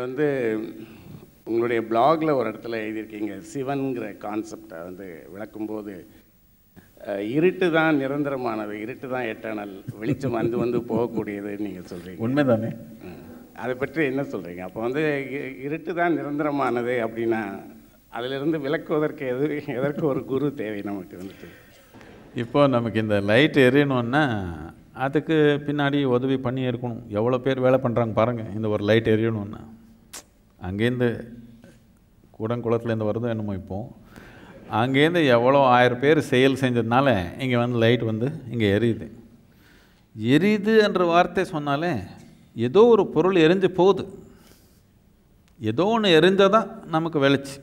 நீங்கள் வந்து உங்களுடைய பிளாகில் ஒரு இடத்துல எழுதியிருக்கீங்க சிவன்கிற கான்செப்டை வந்து விளக்கும்போது இருட்டு தான் நிரந்தரமானது இருட்டு தான் எட்டனல் வெளிச்சம் வந்து வந்து போகக்கூடியதுன்னு நீங்கள் சொல்கிறீங்க உண்மைதானே அதை பற்றி என்ன சொல்கிறீங்க அப்போ வந்து இருட்டு தான் நிரந்தரமானது அப்படின்னா அதிலிருந்து விளக்குவதற்கு எது எதற்கு ஒரு குரு தேவை நமக்கு வந்துட்டு இப்போ நமக்கு இந்த லைட் எரியணுன்னா அதுக்கு பின்னாடி உதவி பண்ணி இருக்கணும் எவ்வளோ பேர் வேலை பண்ணுறாங்க பாருங்கள் இந்த ஒரு லைட் எரியணுன்னா அங்கேருந்து கூடங்குளத்துலேருந்து வருதோ என்னமோ இப்போ அங்கேருந்து எவ்வளோ ஆயிரம் பேர் செயல் செஞ்சதுனால இங்கே வந்து லைட் வந்து இங்கே எரியுது எரியுது என்ற வார்த்தை சொன்னாலே ஏதோ ஒரு பொருள் எரிஞ்சு போகுது ஏதோ ஒன்று எரிஞ்சால் தான் நமக்கு வெளிச்சு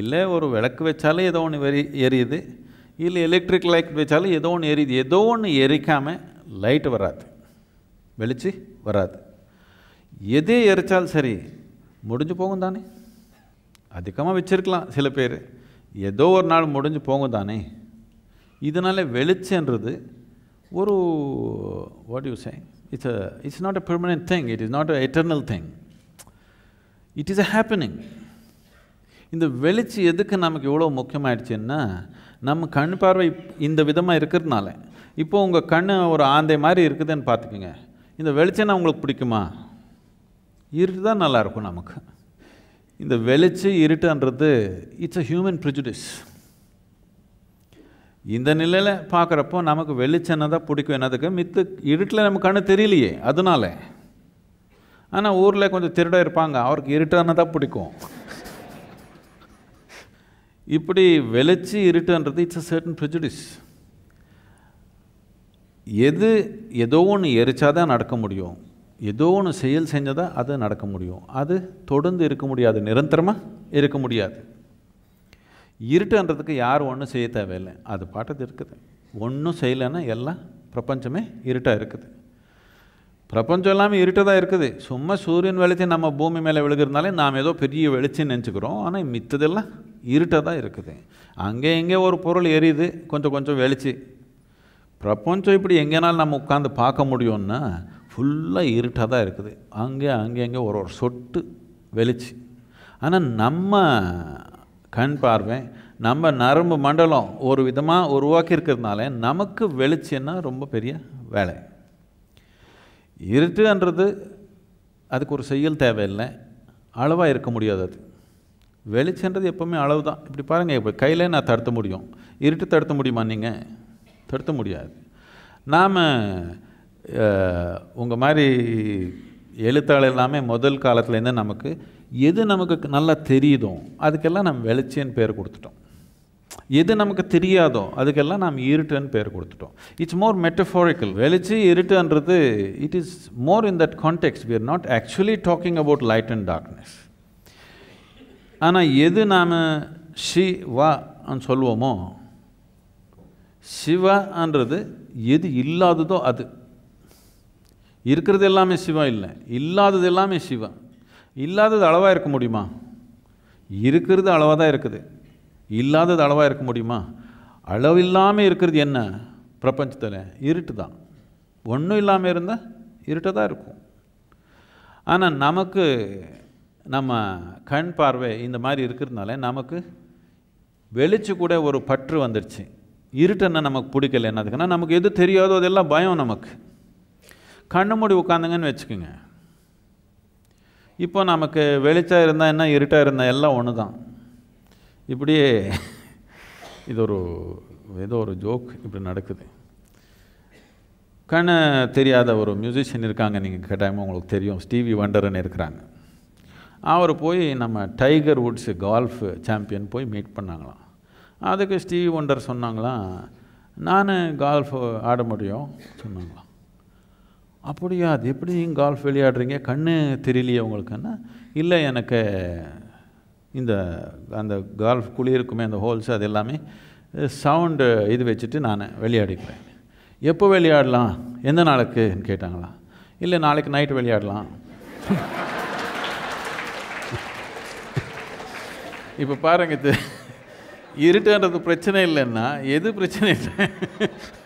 இல்லை ஒரு விளக்கு வச்சாலே ஏதோ ஒன்று வெறி எரியுது இல்லை எலக்ட்ரிக் லைட் வச்சாலும் ஏதோ ஒன்று எரியுது ஏதோ ஒன்று எரிக்காமல் லைட்டு வராது வெளிச்சு வராது எது எரித்தாலும் சரி முடிஞ்சு போகும் தானே அதிகமாக வச்சுருக்கலாம் சில பேர் ஏதோ ஒரு நாள் முடிஞ்சு போகும் தானே இதனால் வெளிச்சன்றது ஒரு what you say it's a it's not a permanent thing it is not a eternal thing it is a happening இந்த வெளிச்சு எதுக்கு நமக்கு எவ்வளோ முக்கியமாயிடுச்சுன்னா நம்ம கண் பார்வை இந்த விதமாக இருக்கிறதுனால இப்போது உங்கள் கண் ஒரு ஆந்தை மாதிரி இருக்குதுன்னு பார்த்துக்குங்க இந்த வெளிச்சம்னா உங்களுக்கு பிடிக்குமா இருட்டு தான் நல்லாயிருக்கும் நமக்கு இந்த வெளிச்சு இருட்டுன்றது இட்ஸ் அ ஹியூமன் ப்ரிஜுடிஸ் இந்த நிலையில் பார்க்குறப்போ நமக்கு வெளிச்சம் தான் பிடிக்கும் என்னதுக்கு மித்து இருட்டில் நம்ம கண்ணு தெரியலையே அதனால ஆனால் ஊரில் கொஞ்சம் திருட இருப்பாங்க அவருக்கு இருட்டான தான் பிடிக்கும் இப்படி வெளிச்சு இருட்டுன்றது இட்ஸ் அ சர்டன் ப்ரிஜுடிஸ் எது ஏதோ ஒன்று எரிச்சா தான் நடக்க முடியும் ஏதோ ஒன்று செயல் செஞ்சதாக அது நடக்க முடியும் அது தொடர்ந்து இருக்க முடியாது நிரந்தரமாக இருக்க முடியாது இருட்டுன்றதுக்கு யார் ஒன்றும் செய்ய தேவையில்லை அது பாட்டது இருக்குது ஒன்றும் செய்யலைன்னா எல்லாம் பிரபஞ்சமே இருட்டாக இருக்குது பிரபஞ்சம் எல்லாமே இருட்டு தான் இருக்குது சும்மா சூரியன் வெளிச்சம் நம்ம பூமி மேலே விழுகிறதுனாலே நாம் ஏதோ பெரிய வெளிச்சம் நினச்சிக்கிறோம் ஆனால் மித்ததெல்லாம் இருட்டாக தான் இருக்குது அங்கே எங்கே ஒரு பொருள் எரியுது கொஞ்சம் கொஞ்சம் வெளிச்சு பிரபஞ்சம் இப்படி எங்கேனாலும் நம்ம உட்காந்து பார்க்க முடியும்னா ஃபுல்லாக இருட்டாக தான் இருக்குது அங்கே அங்கே அங்கே ஒரு ஒரு சொட்டு வெளிச்சு ஆனால் நம்ம கண் பார்வை நம்ம நரம்பு மண்டலம் ஒரு விதமாக உருவாக்கி இருக்கிறதுனால நமக்கு வெளிச்சுன்னா ரொம்ப பெரிய வேலை இருட்டுன்றது அதுக்கு ஒரு செயல் தேவையில்லை அளவாக இருக்க முடியாது அது வெளிச்சன்றது எப்போவுமே அளவு தான் இப்படி பாருங்கள் இப்போ கையில் நான் தடுத்த முடியும் இருட்டு தடுத்த முடியுமா நீங்கள் தடுத்த முடியாது நாம் உங்கள் மாதிரி எழுத்தாளர் எல்லாமே முதல் காலத்துலேருந்து நமக்கு எது நமக்கு நல்லா தெரியுதோ அதுக்கெல்லாம் நம்ம வெளிச்சேன்னு பேர் கொடுத்துட்டோம் எது நமக்கு தெரியாதோ அதுக்கெல்லாம் நாம் இருட்டுன்னு பேர் கொடுத்துட்டோம் இட்ஸ் மோர் மெட்டஃபாரிக்கல் வெளிச்சு இருட்டுன்றது it is more in that context we are not actually talking about light and darkness ஆனால் எது நாம் ஷி வான்னு சொல்லுவோமோ சிவான்றது எது இல்லாததோ அது இருக்கிறது எல்லாமே சிவா இல்லை இல்லாதது எல்லாமே சிவா இல்லாதது அளவாக இருக்க முடியுமா இருக்கிறது அளவாக தான் இருக்குது இல்லாதது அளவாக இருக்க முடியுமா அளவில்லாமல் இருக்கிறது என்ன பிரபஞ்சத்தில் இருட்டு தான் ஒன்றும் இல்லாமல் இருந்தால் இருட்டாக தான் இருக்கும் ஆனால் நமக்கு நம்ம கண் பார்வை இந்த மாதிரி இருக்கிறதுனால நமக்கு வெளிச்சு கூட ஒரு பற்று வந்துடுச்சு என்ன நமக்கு பிடிக்கல என்னதுக்குன்னா நமக்கு எது தெரியாதோ அதெல்லாம் பயம் நமக்கு கண்ணு மூடி உட்காந்துங்கன்னு வச்சுக்கோங்க இப்போ நமக்கு வெளிச்சம் இருந்தால் என்ன இருட்டாக இருந்தால் எல்லாம் ஒன்று தான் இப்படியே இது ஒரு ஏதோ ஒரு ஜோக் இப்படி நடக்குது கண்ணு தெரியாத ஒரு மியூசிஷியன் இருக்காங்க நீங்கள் கேட்டாங்க உங்களுக்கு தெரியும் ஸ்டீவி வண்டர்னு இருக்கிறாங்க அவர் போய் நம்ம டைகர் வுட்ஸு கால்ஃப் சாம்பியன் போய் மீட் பண்ணாங்களாம் அதுக்கு ஸ்டீவி வண்டர் சொன்னாங்களாம் நான் கால்ஃபு ஆட முடியும் சொன்னாங்களாம் அப்படியா அது எப்படி நீங்கள் கால்ஃப் விளையாடுறீங்க கண் தெரியலையே உங்களுக்குன்னா இல்லை எனக்கு இந்த அந்த கால்ஃப் இருக்குமே அந்த ஹோல்ஸ் அது எல்லாமே சவுண்டு இது வச்சுட்டு நான் விளையாடிக்கிறேன் எப்போ விளையாடலாம் எந்த நாளுக்குன்னு கேட்டாங்களா இல்லை நாளைக்கு நைட்டு விளையாடலாம் இப்போ பாருங்க இது இருட்டுன்றது பிரச்சனை இல்லைன்னா எது பிரச்சனை இல்லை